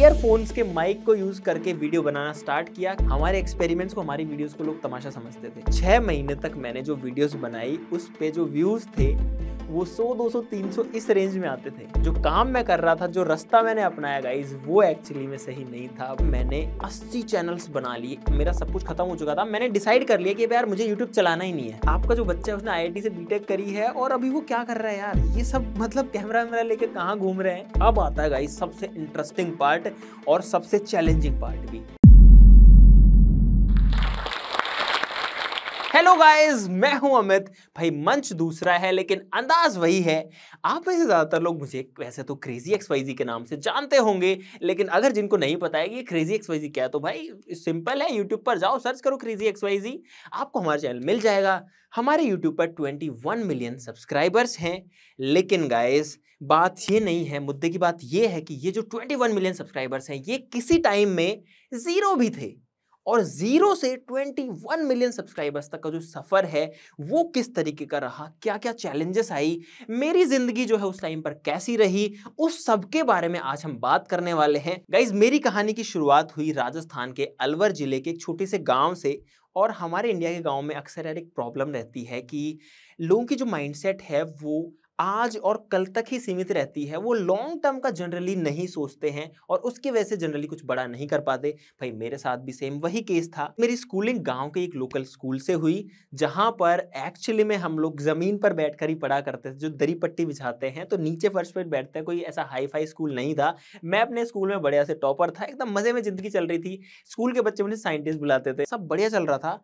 earphones के mic को use करके वीडियो बनाना स्टार्ट किया हमारे एक्सपेरिमेंट्स को हमारी वीडियोस को लोग तमाशा समझते थे छह महीने तक मैंने जो वीडियोस बनाई उस पे जो व्यूज थे वो 100, 200, 300 इस रेंज में आते थे जो काम मैं कर रहा था जो रास्ता मैंने अपनाया गाइज वो एक्चुअली में सही नहीं था मैंने 80 चैनल्स बना लिए मेरा सब कुछ खत्म हो चुका था मैंने डिसाइड कर लिया कि यार मुझे यूट्यूब चलाना ही नहीं है आपका जो बच्चा है उसने आई से बी करी है और अभी वो क्या कर रहा है यार ये सब मतलब कैमरा वैमरा लेके कहाँ घूम रहे हैं अब आता है गाइज सबसे इंटरेस्टिंग पार्ट और सबसे चैलेंजिंग पार्ट भी हेलो गाइस मैं हूं अमित भाई मंच दूसरा है लेकिन अंदाज वही है आप में से ज़्यादातर लोग मुझे वैसे तो क्रेजी एक्स वाई जी के नाम से जानते होंगे लेकिन अगर जिनको नहीं पता है कि क्रेजी एक्स वाई जी क्या है तो भाई सिंपल है यूट्यूब पर जाओ सर्च करो क्रेजी एक्स वाई जी आपको हमारा चैनल मिल जाएगा हमारे यूट्यूब पर ट्वेंटी वन मिलियन सब्सक्राइबर्स हैं लेकिन गाइज बात ये नहीं है मुद्दे की बात ये है कि ये जो ट्वेंटी वन मिलियन सब्सक्राइबर्स हैं ये किसी टाइम में ज़ीरो भी थे और जीरो से 21 मिलियन सब्सक्राइबर्स तक का जो सफ़र है वो किस तरीके का रहा क्या क्या चैलेंजेस आई मेरी ज़िंदगी जो है उस टाइम पर कैसी रही उस सब के बारे में आज हम बात करने वाले हैं गाइज मेरी कहानी की शुरुआत हुई राजस्थान के अलवर ज़िले के एक छोटे से गाँव से और हमारे इंडिया के गाँव में अक्सर यार एक प्रॉब्लम रहती है कि लोगों की जो माइंडसेट है वो आज और कल तक ही सीमित रहती है वो लॉन्ग टर्म का जनरली नहीं सोचते हैं और उसकी वजह से जनरली कुछ बड़ा नहीं कर पाते भाई मेरे साथ भी सेम वही केस था मेरी स्कूलिंग गाँव के एक लोकल स्कूल से हुई जहाँ पर एक्चुअली में हम लोग ज़मीन पर बैठ ही पढ़ा करते थे जो दरी पट्टी बिछाते हैं तो नीचे फर्श पर बैठते हैं कोई ऐसा हाई फाई स्कूल नहीं था मैं अपने स्कूल में बढ़िया से टॉपर था एकदम मज़े में ज़िंदगी चल रही थी स्कूल के बच्चे मुझे साइंटिस्ट बुलाते थे सब बढ़िया चल रहा था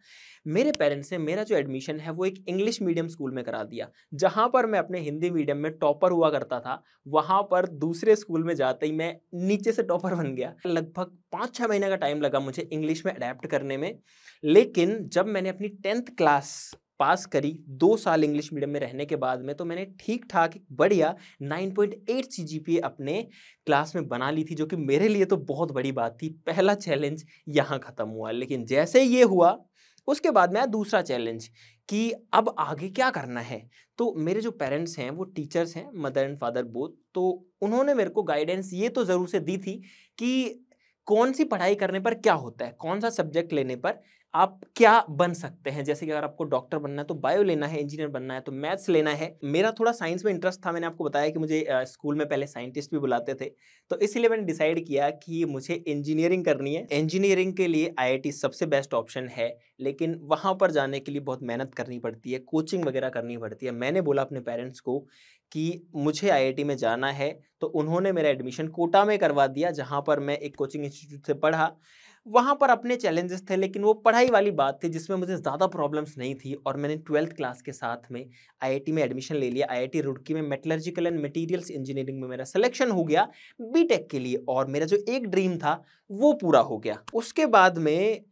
मेरे पेरेंट्स ने मेरा जो एडमिशन है वो एक इंग्लिश मीडियम स्कूल में करा दिया जहाँ पर मैं अपने हिंदी मीडियम में टॉपर हुआ करता था वहाँ पर दूसरे स्कूल में जाते ही मैं नीचे से टॉपर बन गया लगभग पाँच छः महीने का टाइम लगा मुझे इंग्लिश में अडेप्ट करने में लेकिन जब मैंने अपनी टेंथ क्लास पास करी दो साल इंग्लिश मीडियम में रहने के बाद में तो मैंने ठीक ठाक एक बढ़िया 9.8 सीजीपीए अपने क्लास में बना ली थी जो कि मेरे लिए तो बहुत बड़ी बात थी पहला चैलेंज यहाँ ख़त्म हुआ लेकिन जैसे ये हुआ उसके बाद में आया दूसरा चैलेंज कि अब आगे क्या करना है तो मेरे जो पेरेंट्स हैं वो टीचर्स हैं मदर एंड फादर बोथ तो उन्होंने मेरे को गाइडेंस ये तो ज़रूर से दी थी कि कौन सी पढ़ाई करने पर क्या होता है कौन सा सब्जेक्ट लेने पर आप क्या बन सकते हैं जैसे कि अगर आपको डॉक्टर बनना है तो बायो लेना है इंजीनियर बनना है तो मैथ्स लेना है मेरा थोड़ा साइंस में इंटरेस्ट था मैंने आपको बताया कि मुझे स्कूल में पहले साइंटिस्ट भी बुलाते थे तो इसीलिए मैंने डिसाइड किया कि मुझे इंजीनियरिंग करनी है इंजीनियरिंग के लिए आई सबसे बेस्ट ऑप्शन है लेकिन वहाँ पर जाने के लिए बहुत मेहनत करनी पड़ती है कोचिंग वगैरह करनी पड़ती है मैंने बोला अपने पेरेंट्स को कि मुझे आईआईटी में जाना है तो उन्होंने मेरा एडमिशन कोटा में करवा दिया जहाँ पर मैं एक कोचिंग इंस्टीट्यूट से पढ़ा वहाँ पर अपने चैलेंजेस थे लेकिन वो पढ़ाई वाली बात थी जिसमें मुझे ज़्यादा प्रॉब्लम्स नहीं थी और मैंने ट्वेल्थ क्लास के साथ में आईआईटी में एडमिशन ले लिया आईआईटी रुड़की में मेटलर्जिकल एंड मटेरियल्स इंजीनियरिंग में मेरा सिलेक्शन हो गया बीटेक के लिए और मेरा जो एक ड्रीम था वो पूरा हो गया उसके बाद में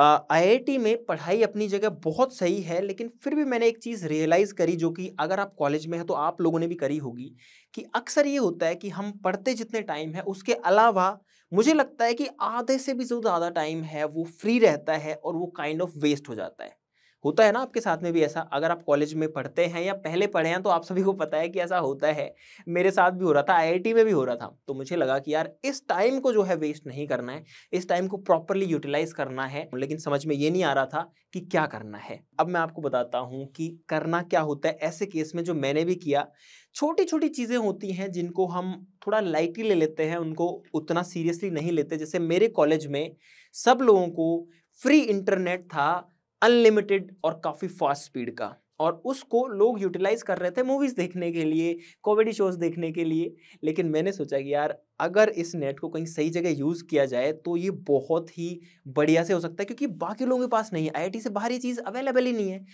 आईआईटी में पढ़ाई अपनी जगह बहुत सही है लेकिन फिर भी मैंने एक चीज़ रियलाइज़ करी जो कि अगर आप कॉलेज में हैं तो आप लोगों ने भी करी होगी कि अक्सर ये होता है कि हम पढ़ते जितने टाइम है उसके अलावा मुझे लगता है कि आधे से भी जो ज़्यादा टाइम है वो फ्री रहता है और वो काइंड ऑफ वेस्ट हो जाता है होता है ना आपके साथ में भी ऐसा अगर आप कॉलेज में पढ़ते हैं या पहले पढ़े हैं तो आप सभी को पता है कि ऐसा होता है मेरे साथ भी हो रहा था आईआईटी में भी हो रहा था तो मुझे लगा कि यार इस टाइम को जो है वेस्ट नहीं करना है इस टाइम को प्रॉपरली यूटिलाइज करना है लेकिन समझ में ये नहीं आ रहा था कि क्या करना है अब मैं आपको बताता हूँ कि करना क्या होता है ऐसे केस में जो मैंने भी किया छोटी छोटी चीज़ें होती हैं जिनको हम थोड़ा लाइटली ले लेते हैं उनको उतना सीरियसली नहीं लेते जैसे मेरे कॉलेज में सब लोगों को फ्री इंटरनेट था अनलिमिटेड और काफ़ी फास्ट स्पीड का और उसको लोग यूटिलाइज कर रहे थे मूवीज़ देखने के लिए कॉमेडी शोज देखने के लिए लेकिन मैंने सोचा कि यार अगर इस नेट को कहीं सही जगह यूज़ किया जाए तो ये बहुत ही बढ़िया से हो सकता है क्योंकि बाकी लोगों के पास नहीं है आई से बाहर ये चीज़ अवेलेबल ही नहीं है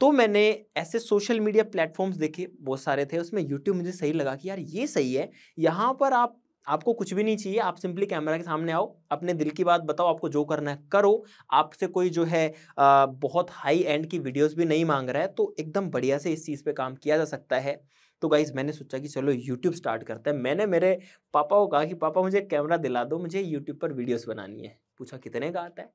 तो मैंने ऐसे सोशल मीडिया प्लेटफॉर्म्स देखे बहुत सारे थे उसमें यूट्यूब मुझे सही लगा कि यार ये सही है यहाँ पर आप आपको कुछ भी नहीं चाहिए आप सिंपली कैमरा के सामने आओ अपने दिल की बात बताओ आपको जो करना है करो आपसे कोई जो है आ, बहुत हाई एंड की वीडियोस भी नहीं मांग रहा है तो एकदम बढ़िया से इस चीज़ पे काम किया जा सकता है तो गाइज मैंने सोचा कि चलो यूट्यूब स्टार्ट करते हैं मैंने मेरे पापा को कहा कि पापा मुझे कैमरा दिला दो मुझे यूट्यूब पर वीडियोज़ बनानी है पूछा कितने का आता है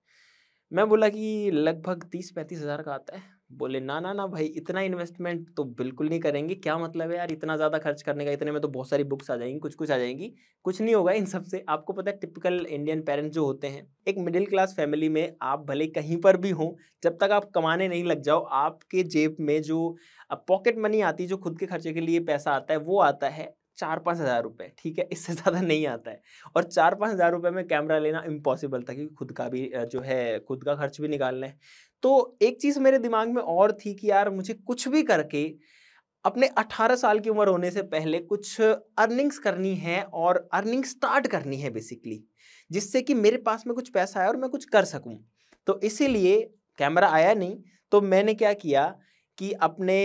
मैं बोला कि लगभग तीस पैंतीस हज़ार का आता है बोले ना ना ना भाई इतना इन्वेस्टमेंट तो बिल्कुल नहीं करेंगे क्या मतलब है यार इतना ज़्यादा खर्च करने का इतने में तो बहुत सारी बुक्स आ जाएंगी कुछ कुछ आ जाएंगी कुछ नहीं होगा इन सब से आपको पता है टिपिकल इंडियन पेरेंट्स जो होते हैं एक मिडिल क्लास फैमिली में आप भले कहीं पर भी हों जब तक आप कमाने नहीं लग जाओ आपके जेब में जो पॉकेट मनी आती है जो खुद के खर्चे के लिए पैसा आता है वो आता है चार पाँच हज़ार रुपये ठीक है इससे ज़्यादा नहीं आता है और चार पाँच हज़ार रुपये में कैमरा लेना इम्पॉसिबल था क्योंकि खुद का भी जो है खुद का खर्च भी निकालना है तो एक चीज़ मेरे दिमाग में और थी कि यार मुझे कुछ भी करके अपने 18 साल की उम्र होने से पहले कुछ अर्निंग्स करनी है और अर्निंग स्टार्ट करनी है बेसिकली जिससे कि मेरे पास में कुछ पैसा आए और मैं कुछ कर सकूं तो इसीलिए कैमरा आया नहीं तो मैंने क्या किया कि अपने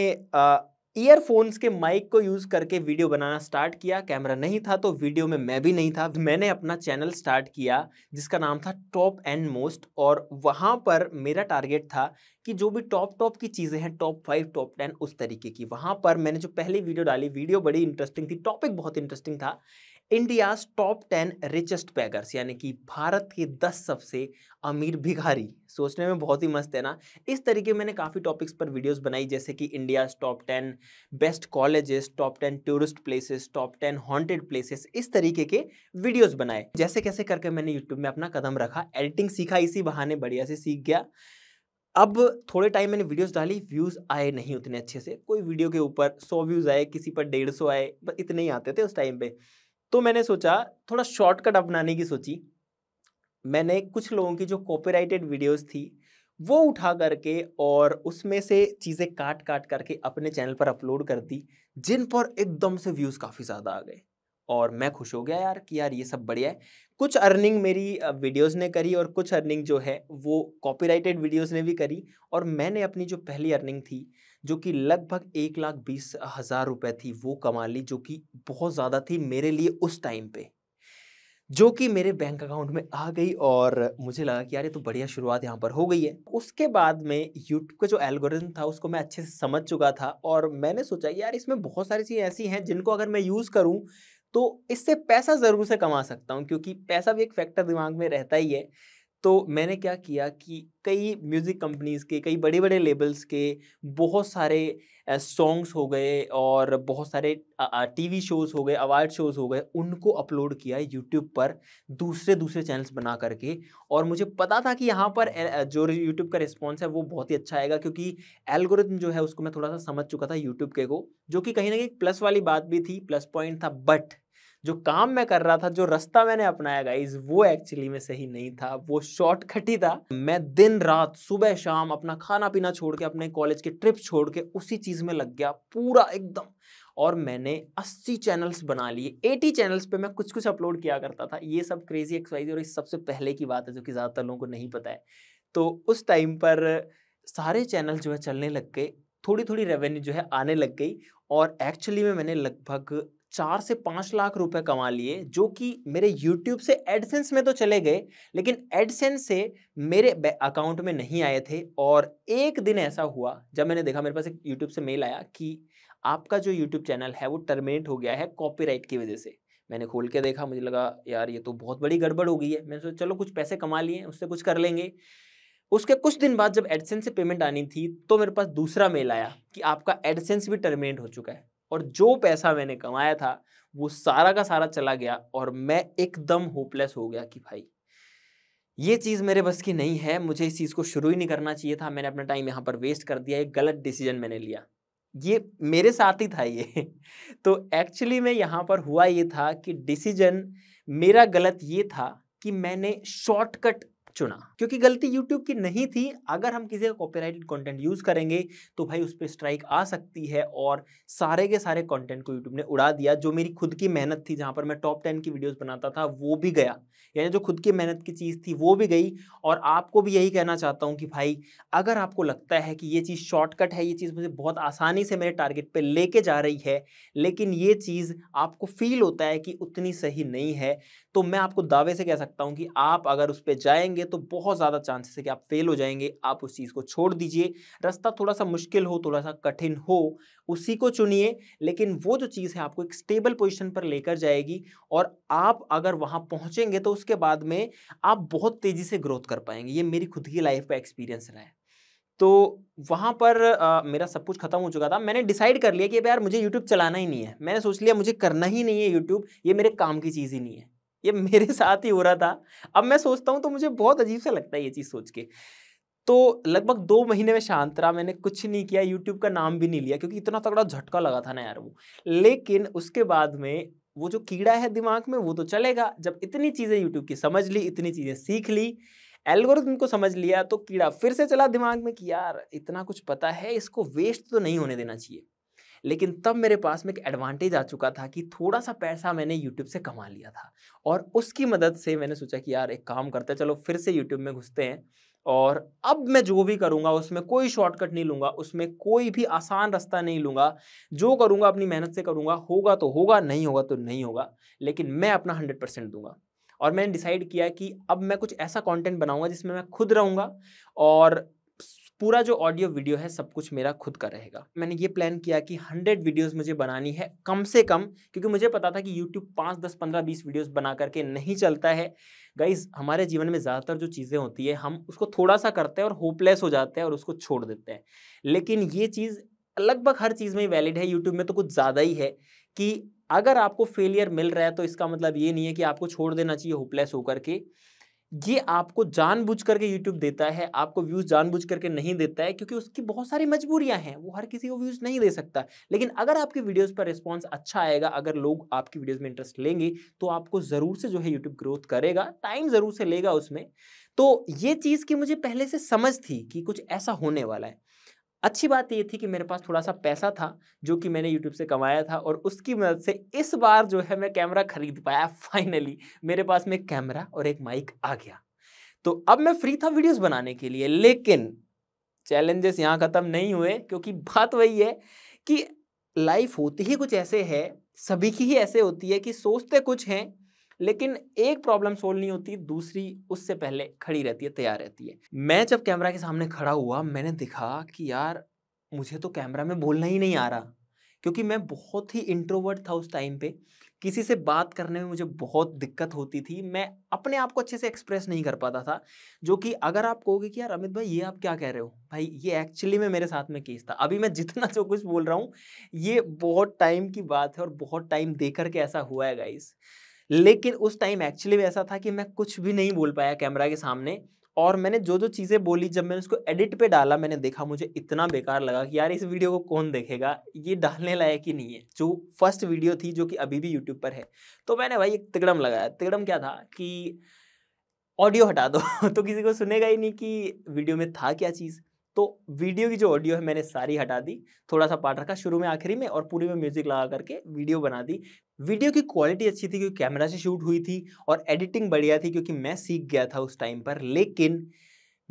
ईयरफोन्स के माइक को यूज़ करके वीडियो बनाना स्टार्ट किया कैमरा नहीं था तो वीडियो में मैं भी नहीं था मैंने अपना चैनल स्टार्ट किया जिसका नाम था टॉप एंड मोस्ट और वहाँ पर मेरा टारगेट था कि जो भी टॉप टॉप की चीज़ें हैं टॉप फाइव टॉप टेन उस तरीके की वहाँ पर मैंने जो पहली वीडियो डाली वीडियो बड़ी इंटरेस्टिंग थी टॉपिक बहुत इंटरेस्टिंग था India's top ten richest beggars यानी कि भारत के दस सबसे अमीर भिखारी सोचने में बहुत ही मस्त है ना इस तरीके मैंने काफ़ी टॉपिक्स पर वीडियोस बनाई जैसे कि India's top ten best colleges top ten tourist places top ten haunted places इस तरीके के वीडियोस बनाए जैसे कैसे करके मैंने यूट्यूब में अपना कदम रखा एडिटिंग सीखा इसी बहाने बढ़िया से सीख गया अब थोड़े टाइम मैंने वीडियोस डाली व्यूज़ आए नहीं उतने अच्छे से कोई वीडियो के ऊपर सौ व्यूज़ आए किसी पर डेढ़ सौ आए बस इतने ही आते थे उस टाइम पे तो मैंने सोचा थोड़ा शॉर्टकट अपनाने की सोची मैंने कुछ लोगों की जो कॉपीराइटेड वीडियोस थी वो उठा करके और उसमें से चीज़ें काट काट करके अपने चैनल पर अपलोड कर दी जिन पर एकदम से व्यूज़ काफ़ी ज़्यादा आ गए और मैं खुश हो गया यार कि यार ये सब बढ़िया है कुछ अर्निंग मेरी वीडियोस ने करी और कुछ अर्निंग जो है वो कॉपीराइटेड वीडियोस ने भी करी और मैंने अपनी जो पहली अर्निंग थी जो कि लगभग एक लाख बीस हज़ार रुपए थी वो कमा ली जो कि बहुत ज़्यादा थी मेरे लिए उस टाइम पे जो कि मेरे बैंक अकाउंट में आ गई और मुझे लगा कि यार ये तो बढ़िया शुरुआत यहाँ पर हो गई है उसके बाद में यूट्यूब का जो एल्गोरिथम था उसको मैं अच्छे से समझ चुका था और मैंने सोचा यार इसमें बहुत सारी चीज़ें ऐसी हैं जिनको अगर मैं यूज़ करूँ तो इससे पैसा ज़रूर से कमा सकता हूँ क्योंकि पैसा भी एक फैक्टर दिमाग में रहता ही है तो मैंने क्या किया कि कई म्यूज़िक कंपनीज़ के कई बड़े बड़े लेबल्स के बहुत सारे सॉन्ग्स हो गए और बहुत सारे टीवी शोज़ हो गए अवार्ड शोज़ हो गए उनको अपलोड किया यूट्यूब पर दूसरे दूसरे चैनल्स बना करके और मुझे पता था कि यहाँ पर जो यूट्यूब का रिस्पॉन्स है वो बहुत ही अच्छा आएगा क्योंकि एल्गोरिथम जो है उसको मैं थोड़ा सा समझ चुका था यूट्यूब के को जो कि कहीं ना कहीं प्लस वाली बात भी थी प्लस पॉइंट था बट जो काम मैं कर रहा था जो रास्ता मैंने अपनाया गाइज वो एक्चुअली में सही नहीं था वो शॉर्टकट ही था मैं दिन रात सुबह शाम अपना खाना पीना छोड़ के अपने कॉलेज के ट्रिप छोड़ के उसी चीज़ में लग गया पूरा एकदम और मैंने 80 चैनल्स बना लिए 80 चैनल्स पे मैं कुछ कुछ अपलोड किया करता था ये सब क्रेजी एक्सरसाइज और इस सबसे पहले की बात है जो कि ज़्यादातर लोगों को नहीं पता है तो उस टाइम पर सारे चैनल जो है चलने लग गए थोड़ी थोड़ी रेवेन्यू जो है आने लग गई और एक्चुअली में मैंने लगभग चार से पाँच लाख रुपए कमा लिए जो कि मेरे यूट्यूब से एडसेंस में तो चले गए लेकिन एडसेंस से मेरे अकाउंट में नहीं आए थे और एक दिन ऐसा हुआ जब मैंने देखा मेरे पास एक यूट्यूब से मेल आया कि आपका जो यूट्यूब चैनल है वो टर्मिनेट हो गया है कॉपीराइट की वजह से मैंने खोल के देखा मुझे लगा यार ये तो बहुत बड़ी गड़बड़ हो गई है मैंने सोचा चलो कुछ पैसे कमा लिए उससे कुछ कर लेंगे उसके कुछ दिन बाद जब एडसेंस से पेमेंट आनी थी तो मेरे पास दूसरा मेल आया कि आपका एडसेंस भी टर्मिनेट हो चुका है और जो पैसा मैंने कमाया था वो सारा का सारा चला गया और मैं एकदम होपलेस हो गया कि भाई ये चीज़ मेरे बस की नहीं है मुझे इस चीज़ को शुरू ही नहीं करना चाहिए था मैंने अपना टाइम यहाँ पर वेस्ट कर दिया एक गलत डिसीजन मैंने लिया ये मेरे साथ ही था ये तो एक्चुअली में यहाँ पर हुआ ये था कि डिसीजन मेरा गलत ये था कि मैंने शॉर्टकट चुना क्योंकि गलती यूट्यूब की नहीं थी अगर हम किसी का कॉपीराइटेड कंटेंट यूज़ करेंगे तो भाई उस पर स्ट्राइक आ सकती है और सारे के सारे कंटेंट को यूट्यूब ने उड़ा दिया जो मेरी खुद की मेहनत थी जहाँ पर मैं टॉप टेन की वीडियोस बनाता था वो भी गया यानी जो खुद की मेहनत की चीज़ थी वो भी गई और आपको भी यही कहना चाहता हूँ कि भाई अगर आपको लगता है कि ये चीज़ शॉर्टकट है ये चीज़ मुझे बहुत आसानी से मेरे टारगेट पर लेके जा रही है लेकिन ये चीज़ आपको फील होता है कि उतनी सही नहीं है तो मैं आपको दावे से कह सकता हूँ कि आप अगर उस पर जाएंगे तो बहुत ज़्यादा चांसेस है कि आप फेल हो जाएंगे आप उस चीज़ को छोड़ दीजिए रास्ता थोड़ा सा मुश्किल हो थोड़ा सा कठिन हो उसी को चुनिए लेकिन वो जो चीज़ है आपको एक स्टेबल पोजिशन पर लेकर जाएगी और आप अगर वहाँ पहुँचेंगे तो उसके बाद में आप बहुत तेज़ी से ग्रोथ कर पाएंगे ये मेरी खुद की लाइफ का एक्सपीरियंस रहा है तो वहाँ पर आ, मेरा सब कुछ खत्म हो चुका था मैंने डिसाइड कर लिया कि यार मुझे यूट्यूब चलाना ही नहीं है मैंने सोच लिया मुझे करना ही नहीं है यूट्यूब ये मेरे काम की चीज़ ही नहीं है ये मेरे साथ ही हो रहा था अब मैं सोचता हूँ तो मुझे बहुत अजीब सा लगता है ये चीज़ सोच के तो लगभग दो महीने में शांत रहा मैंने कुछ नहीं किया यूट्यूब का नाम भी नहीं लिया क्योंकि इतना तगड़ा झटका लगा था ना यार वो लेकिन उसके बाद में वो जो कीड़ा है दिमाग में वो तो चलेगा जब इतनी चीज़ें यूट्यूब की समझ ली इतनी चीज़ें सीख ली एल्गोरिथम को समझ लिया तो कीड़ा फिर से चला दिमाग में कि यार इतना कुछ पता है इसको वेस्ट तो नहीं होने देना चाहिए लेकिन तब मेरे पास में एक एडवांटेज आ चुका था कि थोड़ा सा पैसा मैंने यूट्यूब से कमा लिया था और उसकी मदद से मैंने सोचा कि यार एक काम करते हैं चलो फिर से यूट्यूब में घुसते हैं और अब मैं जो भी करूँगा उसमें कोई शॉर्टकट नहीं लूँगा उसमें कोई भी आसान रास्ता नहीं लूँगा जो करूँगा अपनी मेहनत से करूँगा होगा तो होगा नहीं होगा तो नहीं होगा लेकिन मैं अपना हंड्रेड परसेंट दूंगा और मैंने डिसाइड किया कि अब मैं कुछ ऐसा कंटेंट बनाऊंगा जिसमें मैं खुद रहूँगा और पूरा जो ऑडियो वीडियो है सब कुछ मेरा खुद का रहेगा मैंने ये प्लान किया कि हंड्रेड वीडियोज़ मुझे बनानी है कम से कम क्योंकि मुझे पता था कि यूट्यूब पाँच दस पंद्रह बीस वीडियोज़ बना करके नहीं चलता है गाइज हमारे जीवन में ज़्यादातर जो चीज़ें होती है हम उसको थोड़ा सा करते हैं और होपलेस हो जाते हैं और उसको छोड़ देते हैं लेकिन ये चीज़ लगभग हर चीज़ में वैलिड है यूट्यूब में तो कुछ ज़्यादा ही है कि अगर आपको फेलियर मिल रहा है तो इसका मतलब ये नहीं है कि आपको छोड़ देना चाहिए होपलेस होकर के ये आपको जानबूझ करके YouTube देता है आपको व्यूज़ जानबूझ करके नहीं देता है क्योंकि उसकी बहुत सारी मजबूरियां हैं वो हर किसी को व्यूज़ नहीं दे सकता लेकिन अगर आपकी वीडियोस पर रिस्पांस अच्छा आएगा अगर लोग आपकी वीडियोस में इंटरेस्ट लेंगे तो आपको ज़रूर से जो है यूट्यूब ग्रोथ करेगा टाइम ज़रूर से लेगा उसमें तो ये चीज़ की मुझे पहले से समझ थी कि कुछ ऐसा होने वाला है अच्छी बात ये थी कि मेरे पास थोड़ा सा पैसा था जो कि मैंने यूट्यूब से कमाया था और उसकी मदद से इस बार जो है मैं कैमरा खरीद पाया फाइनली मेरे पास में कैमरा और एक माइक आ गया तो अब मैं फ्री था वीडियोस बनाने के लिए लेकिन चैलेंजेस यहाँ ख़त्म नहीं हुए क्योंकि बात वही है कि लाइफ होती ही कुछ ऐसे है सभी की ही ऐसे होती है कि सोचते कुछ हैं लेकिन एक प्रॉब्लम सोल्व नहीं होती दूसरी उससे पहले खड़ी रहती है तैयार रहती है मैं जब कैमरा के सामने खड़ा हुआ मैंने देखा कि यार मुझे तो कैमरा में बोलना ही नहीं आ रहा क्योंकि मैं बहुत ही इंट्रोवर्ट था उस टाइम पे किसी से बात करने में मुझे बहुत दिक्कत होती थी मैं अपने आप को अच्छे से एक्सप्रेस नहीं कर पाता था जो कि अगर आप कहोगे कि यार अमित भाई ये आप क्या कह रहे हो भाई ये एक्चुअली में मेरे साथ में केस था अभी मैं जितना जो कुछ बोल रहा हूँ ये बहुत टाइम की बात है और बहुत टाइम दे करके ऐसा हुआ है गाइस लेकिन उस टाइम एक्चुअली वैसा था कि मैं कुछ भी नहीं बोल पाया कैमरा के सामने और मैंने जो जो चीज़ें बोली जब मैंने उसको एडिट पे डाला मैंने देखा मुझे इतना बेकार लगा कि यार इस वीडियो को कौन देखेगा ये डालने लायक ही नहीं है जो फर्स्ट वीडियो थी जो कि अभी भी यूट्यूब पर है तो मैंने भाई एक तिगड़म लगाया तिगड़म क्या था कि ऑडियो हटा दो तो किसी को सुनेगा ही नहीं कि वीडियो में था क्या चीज़ तो वीडियो की जो ऑडियो है मैंने सारी हटा दी थोड़ा सा पार्ट रखा शुरू में आखिरी में और पूरी में म्यूजिक लगा करके वीडियो बना दी वीडियो की क्वालिटी अच्छी थी क्योंकि कैमरा से शूट हुई थी और एडिटिंग बढ़िया थी क्योंकि मैं सीख गया था उस टाइम पर लेकिन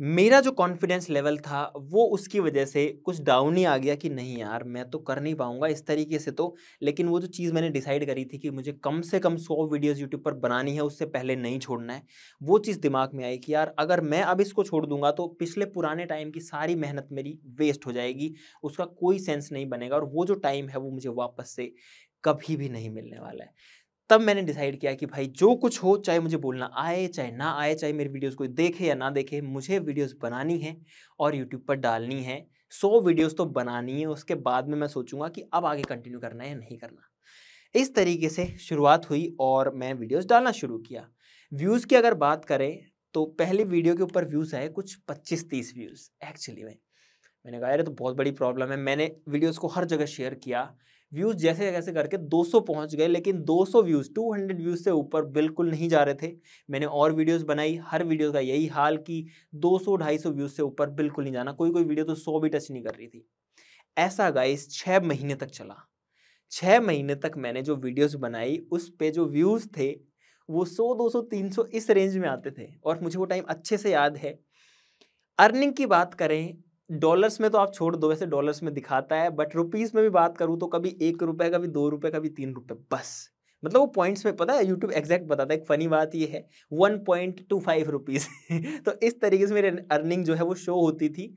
मेरा जो कॉन्फिडेंस लेवल था वो उसकी वजह से कुछ डाउन ही आ गया कि नहीं यार मैं तो कर नहीं पाऊँगा इस तरीके से तो लेकिन वो जो चीज़ मैंने डिसाइड करी थी कि मुझे कम से कम सौ वीडियोस यूट्यूब पर बनानी है उससे पहले नहीं छोड़ना है वो चीज़ दिमाग में आई कि यार अगर मैं अब इसको छोड़ दूंगा तो पिछले पुराने टाइम की सारी मेहनत मेरी वेस्ट हो जाएगी उसका कोई सेंस नहीं बनेगा और वो जो टाइम है वो मुझे वापस से कभी भी नहीं मिलने वाला है तब मैंने डिसाइड किया कि भाई जो कुछ हो चाहे मुझे बोलना आए चाहे ना आए चाहे मेरी वीडियोस कोई देखे या ना देखे मुझे वीडियोस बनानी है और यूट्यूब पर डालनी है सौ वीडियोस तो बनानी है उसके बाद में मैं सोचूंगा कि अब आगे कंटिन्यू करना है या नहीं करना इस तरीके से शुरुआत हुई और मैं वीडियोज़ डालना शुरू किया व्यूज़ की अगर बात करें तो पहली वीडियो के ऊपर व्यूज़ आए कुछ पच्चीस तीस व्यूज़ एक्चुअली में मैंने कहा अरे तो बहुत बड़ी प्रॉब्लम है मैंने वीडियोज़ को हर जगह शेयर किया व्यूज जैसे जैसे करके 200 पहुंच गए लेकिन 200 व्यूज 200 व्यूज से ऊपर बिल्कुल नहीं जा रहे थे मैंने और वीडियोस बनाई हर वीडियो का यही हाल कि 200 250 व्यूज से ऊपर बिल्कुल नहीं जाना कोई कोई वीडियो तो सौ भी टच नहीं कर रही थी ऐसा गाइस छः महीने तक चला छः महीने तक मैंने जो वीडियोज बनाई उस पर जो व्यूज़ थे वो सौ दो सौ तीन सौ इस रेंज में आते थे और मुझे वो टाइम अच्छे से याद है अर्निंग की बात करें डॉलर्स में तो आप छोड़ दो वैसे डॉलर्स में दिखाता है बट रुपीज़ में भी बात करूँ तो कभी एक रुपये कभी दो रुपये कभी तीन रुपये बस मतलब वो पॉइंट्स में पता है यूट्यूब एग्जैक्ट बताता है एक फ़नी बात ये है one point two five rupees तो इस तरीके से मेरी अर्निंग जो है वो शो होती थी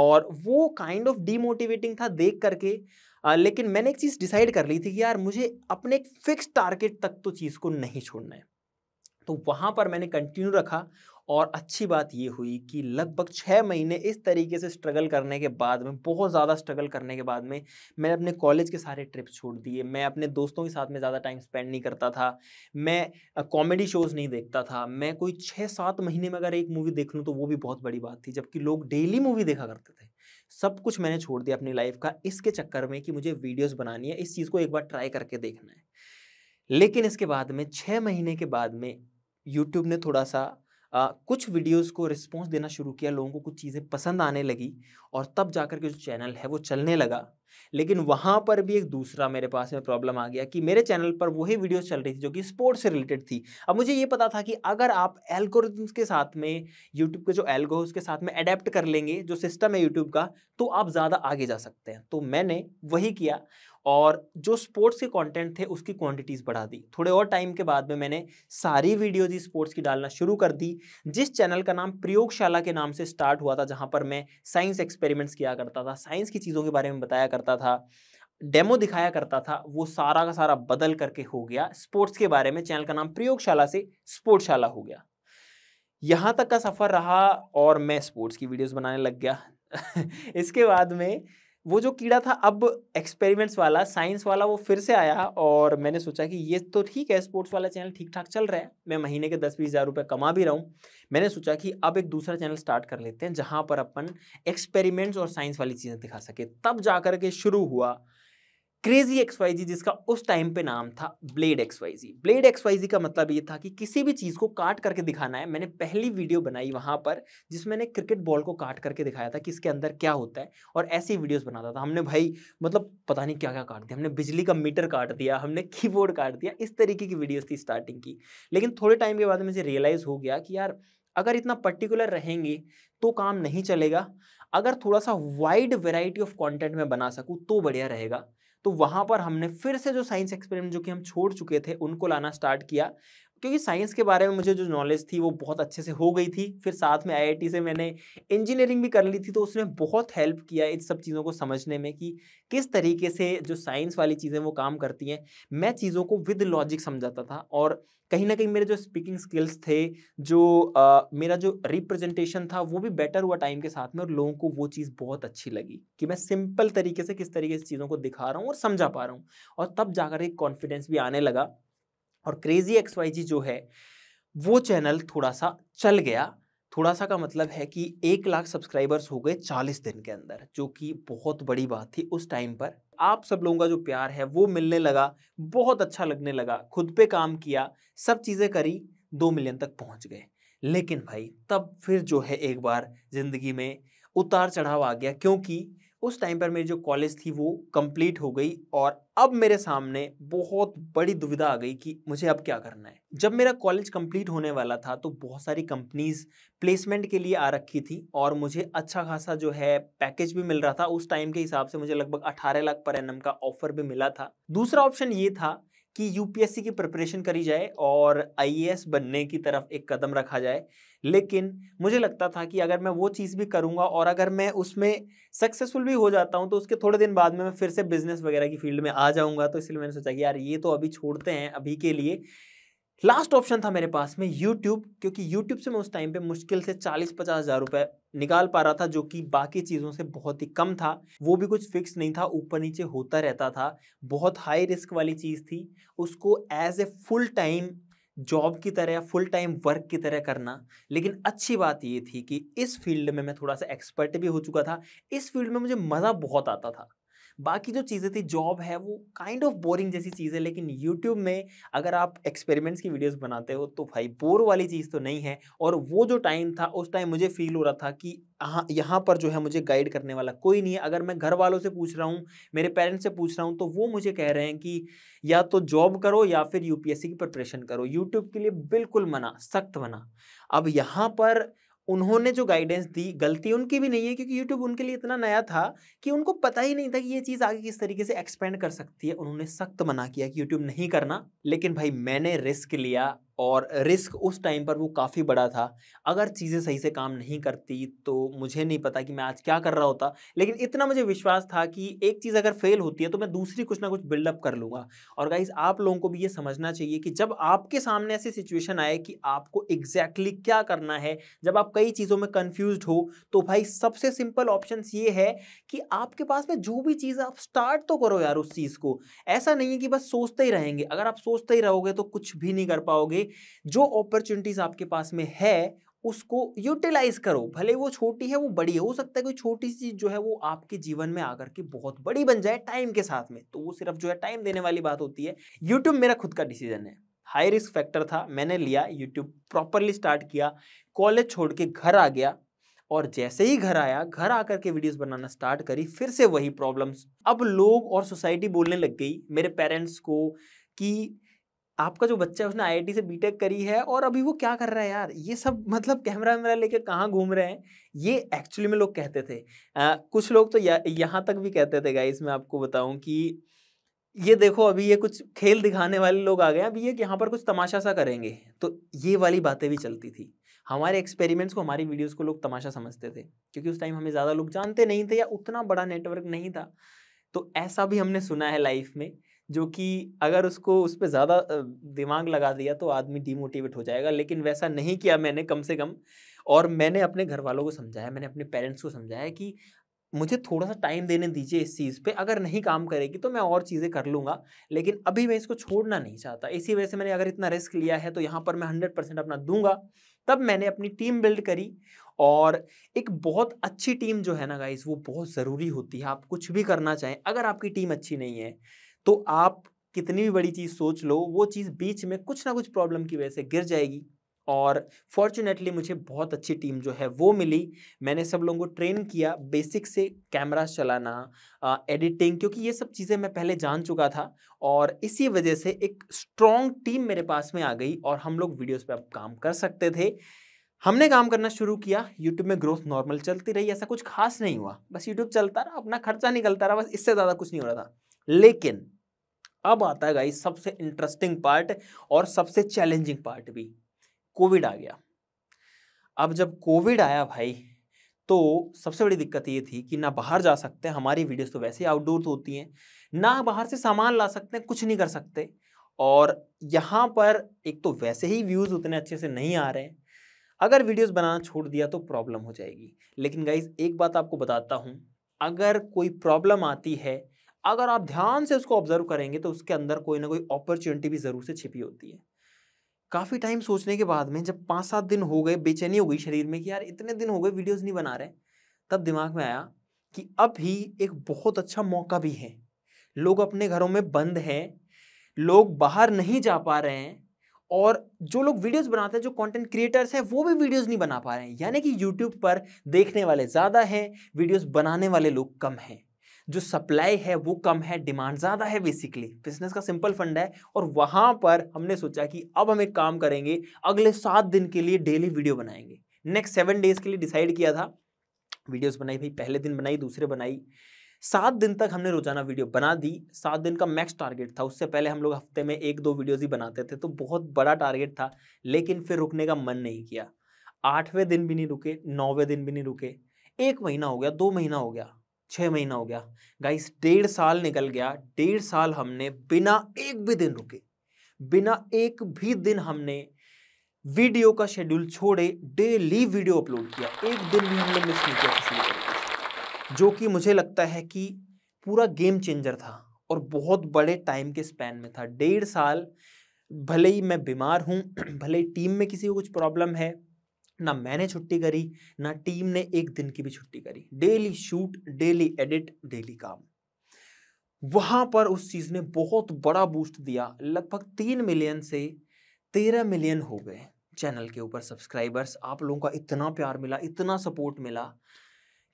और वो काइंड ऑफ डीमोटिवेटिंग था देख करके आ, लेकिन मैंने एक चीज़ डिसाइड कर ली थी कि यार मुझे अपने एक फिक्स टारगेट तक तो चीज़ को नहीं छोड़ना है तो वहाँ पर मैंने कंटिन्यू रखा और अच्छी बात ये हुई कि लगभग छः महीने इस तरीके से स्ट्रगल करने के बाद में बहुत ज़्यादा स्ट्रगल करने के बाद में मैंने अपने कॉलेज के सारे ट्रिप छोड़ दिए मैं अपने दोस्तों के साथ में ज़्यादा टाइम स्पेंड नहीं करता था मैं कॉमेडी शोज़ नहीं देखता था मैं कोई छः सात महीने में अगर एक मूवी देख लूँ तो वो भी बहुत बड़ी बात थी जबकि लोग डेली मूवी देखा करते थे सब कुछ मैंने छोड़ दिया अपनी लाइफ का इसके चक्कर में कि मुझे वीडियोज़ बनानी है इस चीज़ को एक बार ट्राई करके देखना है लेकिन इसके बाद में छः महीने के बाद में यूट्यूब ने थोड़ा सा आ, कुछ वीडियोस को रिस्पॉन्स देना शुरू किया लोगों को कुछ चीज़ें पसंद आने लगी और तब जाकर के जो चैनल है वो चलने लगा लेकिन वहाँ पर भी एक दूसरा मेरे पास में प्रॉब्लम आ गया कि मेरे चैनल पर वही वीडियोस चल रही थी जो कि स्पोर्ट्स से रिलेटेड थी अब मुझे ये पता था कि अगर आप एल्गोरिथम्स के साथ में यूट्यूब के जो एल्गो है उसके साथ में अडेप्ट कर लेंगे जो सिस्टम है यूट्यूब का तो आप ज़्यादा आगे जा सकते हैं तो मैंने वही किया और जो स्पोर्ट्स के कंटेंट थे उसकी क्वांटिटीज़ बढ़ा दी थोड़े और टाइम के बाद में मैंने सारी वीडियोज स्पोर्ट्स की डालना शुरू कर दी जिस चैनल का नाम प्रयोगशाला के नाम से स्टार्ट हुआ था जहाँ पर मैं साइंस एक्सपेरिमेंट्स किया करता था साइंस की चीज़ों के बारे में बताया करता था डेमो दिखाया करता था वो सारा का सारा बदल करके हो गया स्पोर्ट्स के बारे में चैनल का नाम प्रयोगशाला से स्पोर्ट्सशाला हो गया यहाँ तक का सफ़र रहा और मैं स्पोर्ट्स की वीडियोस बनाने लग गया इसके बाद में वो जो कीड़ा था अब एक्सपेरिमेंट्स वाला साइंस वाला वो फिर से आया और मैंने सोचा कि ये तो ठीक है स्पोर्ट्स वाला चैनल ठीक ठाक चल रहा है मैं महीने के दस बीस हज़ार रुपये कमा भी रहा हूँ मैंने सोचा कि अब एक दूसरा चैनल स्टार्ट कर लेते हैं जहाँ पर अपन एक्सपेरिमेंट्स और साइंस वाली चीज़ें दिखा सके तब जा के शुरू हुआ क्रेजी एक्स वाई जी जिसका उस टाइम पे नाम था blade X Y Z blade X Y Z का मतलब ये था कि किसी भी चीज़ को काट करके दिखाना है मैंने पहली वीडियो बनाई वहाँ पर जिसमें मैंने क्रिकेट बॉल को काट करके दिखाया था कि इसके अंदर क्या होता है और ऐसी वीडियोस बनाता था हमने भाई मतलब पता नहीं क्या क्या काट दिया हमने बिजली का मीटर काट दिया हमने कीबोर्ड काट दिया इस तरीके की वीडियोज़ थी स्टार्टिंग की लेकिन थोड़े टाइम के बाद मुझे रियलाइज़ हो गया कि यार अगर इतना पर्टिकुलर रहेंगे तो काम नहीं चलेगा अगर थोड़ा सा वाइड वेराइटी ऑफ कंटेंट में बना सकूँ तो बढ़िया रहेगा तो वहाँ पर हमने फिर से जो साइंस एक्सपेरिमेंट जो कि हम छोड़ चुके थे उनको लाना स्टार्ट किया क्योंकि साइंस के बारे में मुझे जो नॉलेज थी वो बहुत अच्छे से हो गई थी फिर साथ में आईआईटी से मैंने इंजीनियरिंग भी कर ली थी तो उसने बहुत हेल्प किया इन सब चीज़ों को समझने में कि किस तरीके से जो साइंस वाली चीज़ें वो काम करती हैं मैं चीज़ों को विद लॉजिक समझाता था और कहीं ना कहीं मेरे जो स्पीकिंग स्किल्स थे जो आ, मेरा जो रिप्रेजेंटेशन था वो भी बेटर हुआ टाइम के साथ में और लोगों को वो चीज़ बहुत अच्छी लगी कि मैं सिंपल तरीके से किस तरीके से चीज़ों को दिखा रहा हूँ और समझा पा रहा हूँ और तब जाकर एक कॉन्फिडेंस भी आने लगा और क्रेजी एक्स वाई जी जो है वो चैनल थोड़ा सा चल गया थोड़ा सा का मतलब है कि एक लाख सब्सक्राइबर्स हो गए चालीस दिन के अंदर जो कि बहुत बड़ी बात थी उस टाइम पर आप सब लोगों का जो प्यार है वो मिलने लगा बहुत अच्छा लगने लगा खुद पे काम किया सब चीज़ें करी दो मिलियन तक पहुंच गए लेकिन भाई तब फिर जो है एक बार ज़िंदगी में उतार चढ़ाव आ गया क्योंकि उस टाइम पर मेरी जो कॉलेज थी वो कंप्लीट हो गई और अब मेरे सामने बहुत बड़ी दुविधा आ गई कि मुझे अब क्या करना है जब मेरा कॉलेज कंप्लीट होने वाला था तो बहुत सारी कंपनीज प्लेसमेंट के लिए आ रखी थी और मुझे अच्छा खासा जो है पैकेज भी मिल रहा था उस टाइम के हिसाब से मुझे लगभग अठारह लाख पर एन का ऑफर भी मिला था दूसरा ऑप्शन ये था कि यूपीएससी की प्रिपरेशन करी जाए और आईएएस बनने की तरफ एक कदम रखा जाए लेकिन मुझे लगता था कि अगर मैं वो चीज़ भी करूँगा और अगर मैं उसमें सक्सेसफुल भी हो जाता हूँ तो उसके थोड़े दिन बाद में मैं फिर से बिज़नेस वगैरह की फील्ड में आ जाऊँगा तो इसलिए मैंने सोचा कि यार ये तो अभी छोड़ते हैं अभी के लिए लास्ट ऑप्शन था मेरे पास में यूट्यूब क्योंकि यूट्यूब से मैं उस टाइम पे मुश्किल से चालीस पचास हज़ार रुपये निकाल पा रहा था जो कि बाकी चीज़ों से बहुत ही कम था वो भी कुछ फिक्स नहीं था ऊपर नीचे होता रहता था बहुत हाई रिस्क वाली चीज़ थी उसको as a full time job की तरह या फुल टाइम वर्क की तरह करना लेकिन अच्छी बात ये थी कि इस फील्ड में मैं थोड़ा सा एक्सपर्ट भी हो चुका था इस फील्ड में मुझे मज़ा बहुत आता था बाकी जो चीज़ें थी जॉब है वो काइंड ऑफ बोरिंग जैसी चीज़ है लेकिन यूट्यूब में अगर आप एक्सपेरिमेंट्स की वीडियोस बनाते हो तो भाई बोर वाली चीज़ तो नहीं है और वो जो टाइम था उस टाइम मुझे फील हो रहा था कि हाँ यहाँ पर जो है मुझे गाइड करने वाला कोई नहीं है अगर मैं घर वालों से पूछ रहा हूँ मेरे पेरेंट्स से पूछ रहा हूँ तो वो मुझे कह रहे हैं कि या तो जॉब करो या फिर यूपीएससी की प्रिपरेशन करो यूट्यूब के लिए बिल्कुल मना सख्त मना अब यहाँ पर उन्होंने जो गाइडेंस दी गलती उनकी भी नहीं है क्योंकि यूट्यूब उनके लिए इतना नया था कि उनको पता ही नहीं था कि ये चीज़ आगे किस तरीके से एक्सपेंड कर सकती है उन्होंने सख्त मना किया कि यूट्यूब नहीं करना लेकिन भाई मैंने रिस्क लिया और रिस्क उस टाइम पर वो काफ़ी बड़ा था अगर चीज़ें सही से काम नहीं करती तो मुझे नहीं पता कि मैं आज क्या कर रहा होता लेकिन इतना मुझे विश्वास था कि एक चीज़ अगर फेल होती है तो मैं दूसरी कुछ ना कुछ बिल्डअप कर लूँगा और गाइज आप लोगों को भी ये समझना चाहिए कि जब आपके सामने ऐसी सिचुएशन आए कि आपको एग्जैक्टली exactly क्या करना है जब आप कई चीज़ों में कन्फ्यूज हो तो भाई सबसे सिंपल ऑप्शन ये है कि आपके पास में जो भी चीज़ आप स्टार्ट तो करो यार उस चीज़ को ऐसा नहीं है कि बस सोचते ही रहेंगे अगर आप सोचते ही रहोगे तो कुछ भी नहीं कर पाओगे जो अपॉर्चुनिटीज़ आपके पास में है उसको यूटिलाइज करो भले वो छोटी है वो बड़ी है हो सकता है कोई छोटी सी जो है वो आपके जीवन में आकर के बहुत बड़ी बन जाए टाइम के साथ में तो वो सिर्फ जो है टाइम देने वाली बात होती है यूट्यूब मेरा खुद का डिसीजन है हाई रिस्क फैक्टर था मैंने लिया यूट्यूब प्रॉपरली स्टार्ट किया कॉलेज छोड़ के घर आ गया और जैसे ही घर आया घर आकर के वीडियोस बनाना स्टार्ट करी फिर से वही प्रॉब्लम्स अब लोग और सोसाइटी बोलने लग गई मेरे पेरेंट्स को कि आपका जो बच्चा है उसने आईआईटी से बीटेक करी है और अभी वो क्या कर रहा है यार ये सब मतलब कैमरा वैमरा लेके कहाँ घूम रहे हैं ये एक्चुअली में लोग कहते थे आ, कुछ लोग तो यहाँ तक भी कहते थे गाइस मैं आपको बताऊँ कि ये देखो अभी ये कुछ खेल दिखाने वाले लोग आ गए अभी ये यहाँ पर कुछ तमाशा सा करेंगे तो ये वाली बातें भी चलती थी हमारे एक्सपेरिमेंट्स को हमारी वीडियोस को लोग तमाशा समझते थे क्योंकि उस टाइम हमें ज़्यादा लोग जानते नहीं थे या उतना बड़ा नेटवर्क नहीं था तो ऐसा भी हमने सुना है लाइफ में जो कि अगर उसको उस पर ज़्यादा दिमाग लगा दिया तो आदमी डीमोटिवेट हो जाएगा लेकिन वैसा नहीं किया मैंने कम से कम और मैंने अपने घर वालों को समझाया मैंने अपने पेरेंट्स को समझाया कि मुझे थोड़ा सा टाइम देने दीजिए इस चीज़ पे अगर नहीं काम करेगी तो मैं और चीज़ें कर लूँगा लेकिन अभी मैं इसको छोड़ना नहीं चाहता इसी वजह से मैंने अगर इतना रिस्क लिया है तो यहाँ पर मैं हंड्रेड परसेंट अपना दूंगा तब मैंने अपनी टीम बिल्ड करी और एक बहुत अच्छी टीम जो है ना गाइस वो बहुत ज़रूरी होती है आप कुछ भी करना चाहें अगर आपकी टीम अच्छी नहीं है तो आप कितनी भी बड़ी चीज़ सोच लो वो चीज़ बीच में कुछ ना कुछ प्रॉब्लम की वजह से गिर जाएगी और फॉर्चुनेटली मुझे बहुत अच्छी टीम जो है वो मिली मैंने सब लोगों को ट्रेन किया बेसिक से कैमरा चलाना आ, एडिटिंग क्योंकि ये सब चीज़ें मैं पहले जान चुका था और इसी वजह से एक स्ट्रॉन्ग टीम मेरे पास में आ गई और हम लोग वीडियोस पे अब काम कर सकते थे हमने काम करना शुरू किया यूट्यूब में ग्रोथ नॉर्मल चलती रही ऐसा कुछ खास नहीं हुआ बस यूट्यूब चलता रहा अपना खर्चा निकलता रहा बस इससे ज़्यादा कुछ नहीं हो रहा था लेकिन अब आता है गाइस सबसे इंटरेस्टिंग पार्ट और सबसे चैलेंजिंग पार्ट भी कोविड आ गया अब जब कोविड आया भाई तो सबसे बड़ी दिक्कत ये थी कि ना बाहर जा सकते हैं हमारी वीडियोस तो वैसे ही आउटडोर तो होती हैं ना बाहर से सामान ला सकते हैं कुछ नहीं कर सकते और यहाँ पर एक तो वैसे ही व्यूज़ उतने अच्छे से नहीं आ रहे हैं अगर वीडियोस बनाना छोड़ दिया तो प्रॉब्लम हो जाएगी लेकिन गाइज एक बात आपको बताता हूँ अगर कोई प्रॉब्लम आती है अगर आप ध्यान से उसको ऑब्जर्व करेंगे तो उसके अंदर कोई ना कोई अपॉर्चुनिटी भी ज़रूर से छिपी होती है काफ़ी टाइम सोचने के बाद में जब पाँच सात दिन हो गए बेचैनी हो गई शरीर में कि यार इतने दिन हो गए वीडियोज़ नहीं बना रहे तब दिमाग में आया कि अब ही एक बहुत अच्छा मौका भी है लोग अपने घरों में बंद हैं लोग बाहर नहीं जा पा रहे हैं और जो लोग वीडियोस बनाते हैं जो कंटेंट क्रिएटर्स हैं वो भी वीडियोस नहीं बना पा रहे हैं यानी कि यूट्यूब पर देखने वाले ज़्यादा हैं वीडियोस बनाने वाले लोग कम हैं जो सप्लाई है वो कम है डिमांड ज़्यादा है बेसिकली बिजनेस का सिंपल फंड है और वहाँ पर हमने सोचा कि अब हम एक काम करेंगे अगले सात दिन के लिए डेली वीडियो बनाएंगे नेक्स्ट सेवन डेज के लिए डिसाइड किया था वीडियोस बनाई भाई पहले दिन बनाई दूसरे बनाई सात दिन तक हमने रोजाना वीडियो बना दी सात दिन का मैक्स टारगेट था उससे पहले हम लोग हफ्ते में एक दो वीडियोज ही बनाते थे तो बहुत बड़ा टारगेट था लेकिन फिर रुकने का मन नहीं किया आठवें दिन भी नहीं रुके नौवें दिन भी नहीं रुके एक महीना हो गया दो महीना हो गया छः महीना हो गया गाइस डेढ़ साल निकल गया डेढ़ साल हमने बिना एक भी दिन रुके बिना एक भी दिन हमने वीडियो का शेड्यूल छोड़े डेली वीडियो अपलोड किया एक दिन भी हमने मिस नहीं किया किसी जो कि मुझे लगता है कि पूरा गेम चेंजर था और बहुत बड़े टाइम के स्पैन में था डेढ़ साल भले ही मैं बीमार हूँ भले ही टीम में किसी को कुछ प्रॉब्लम है ना मैंने छुट्टी करी ना टीम ने एक दिन की भी छुट्टी करी daily shoot daily edit daily काम वहां पर उस चीज ने बहुत बड़ा बूस्ट दिया लगभग तीन मिलियन से तेरह मिलियन हो गए चैनल के ऊपर सब्सक्राइबर्स आप लोगों का इतना प्यार मिला इतना सपोर्ट मिला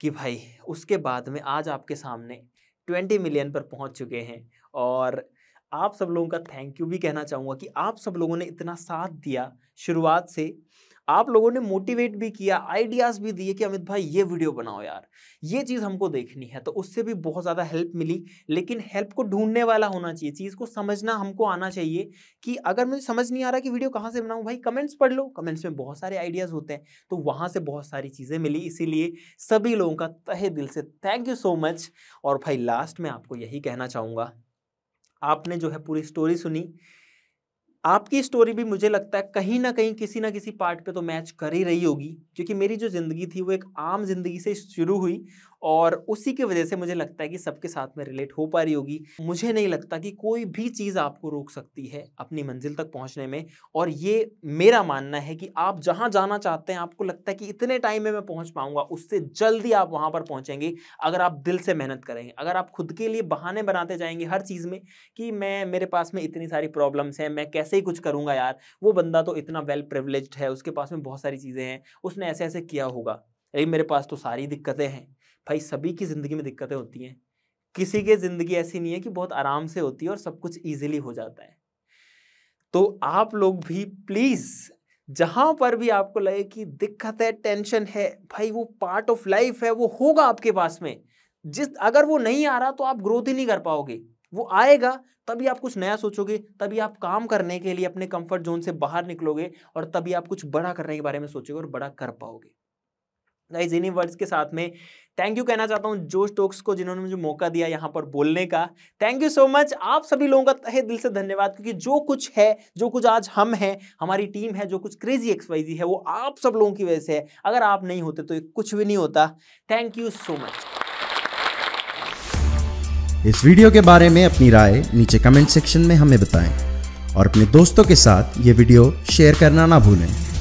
कि भाई उसके बाद में आज आपके सामने ट्वेंटी मिलियन पर पहुंच चुके हैं और आप सब लोगों का थैंक यू भी कहना चाहूँगा कि आप सब लोगों ने इतना साथ दिया शुरुआत से आप लोगों ने मोटिवेट भी किया आइडियाज़ भी दिए कि अमित भाई ये वीडियो बनाओ यार ये चीज़ हमको देखनी है तो उससे भी बहुत ज़्यादा हेल्प मिली लेकिन हेल्प को ढूंढने वाला होना चाहिए चीज़ को समझना हमको आना चाहिए कि अगर मुझे समझ नहीं आ रहा कि वीडियो कहाँ से बनाऊँ भाई कमेंट्स पढ़ लो कमेंट्स में बहुत सारे आइडियाज़ होते हैं तो वहां से बहुत सारी चीज़ें मिली इसीलिए सभी लोगों का तहे दिल से थैंक यू सो मच और भाई लास्ट में आपको यही कहना चाहूँगा आपने जो है पूरी स्टोरी सुनी आपकी स्टोरी भी मुझे लगता है कहीं ना कहीं किसी ना किसी पार्ट पे तो मैच कर ही रही होगी क्योंकि मेरी जो ज़िंदगी थी वो एक आम जिंदगी से शुरू हुई और उसी की वजह से मुझे लगता है कि सबके साथ में रिलेट हो पा रही होगी मुझे नहीं लगता कि कोई भी चीज़ आपको रोक सकती है अपनी मंजिल तक पहुंचने में और ये मेरा मानना है कि आप जहां जाना चाहते हैं आपको लगता है कि इतने टाइम में मैं पहुंच पाऊंगा उससे जल्दी आप वहां पर पहुंचेंगे अगर आप दिल से मेहनत करेंगे अगर आप खुद के लिए बहाने बनाते जाएंगे हर चीज़ में कि मैं मेरे पास में इतनी सारी प्रॉब्लम्स हैं मैं कैसे ही कुछ करूँगा यार वो बंदा तो इतना वेल प्रिवलेज है उसके पास में बहुत सारी चीज़ें हैं उसने ऐसे ऐसे किया होगा अरे मेरे पास तो सारी दिक्कतें हैं भाई सभी की ज़िंदगी में दिक्कतें होती हैं किसी की ज़िंदगी ऐसी नहीं है कि बहुत आराम से होती है और सब कुछ ईजिली हो जाता है तो आप लोग भी प्लीज़ जहां पर भी आपको लगे कि दिक्कत है टेंशन है भाई वो पार्ट ऑफ लाइफ है वो होगा आपके पास में जिस अगर वो नहीं आ रहा तो आप ग्रोथ ही नहीं कर पाओगे वो आएगा तभी आप कुछ नया सोचोगे तभी आप काम करने के लिए अपने कंफर्ट जोन से बाहर निकलोगे और तभी आप कुछ बड़ा करने के बारे में सोचोगे और बड़ा कर पाओगे गाइज इन्हीं वर्ड्स के साथ में थैंक यू कहना चाहता हूँ जो स्टोक्स को जिन्होंने मुझे मौका दिया यहाँ पर बोलने का थैंक यू सो मच आप सभी लोगों का तहे दिल से धन्यवाद क्योंकि जो कुछ है जो कुछ आज हम हैं हमारी टीम है जो कुछ क्रेजी एक्सवाइजी है वो आप सब लोगों की वजह से है अगर आप नहीं होते तो कुछ भी नहीं होता थैंक यू सो मच इस वीडियो के बारे में अपनी राय नीचे कमेंट सेक्शन में हमें बताएं और अपने दोस्तों के साथ ये वीडियो शेयर करना ना भूलें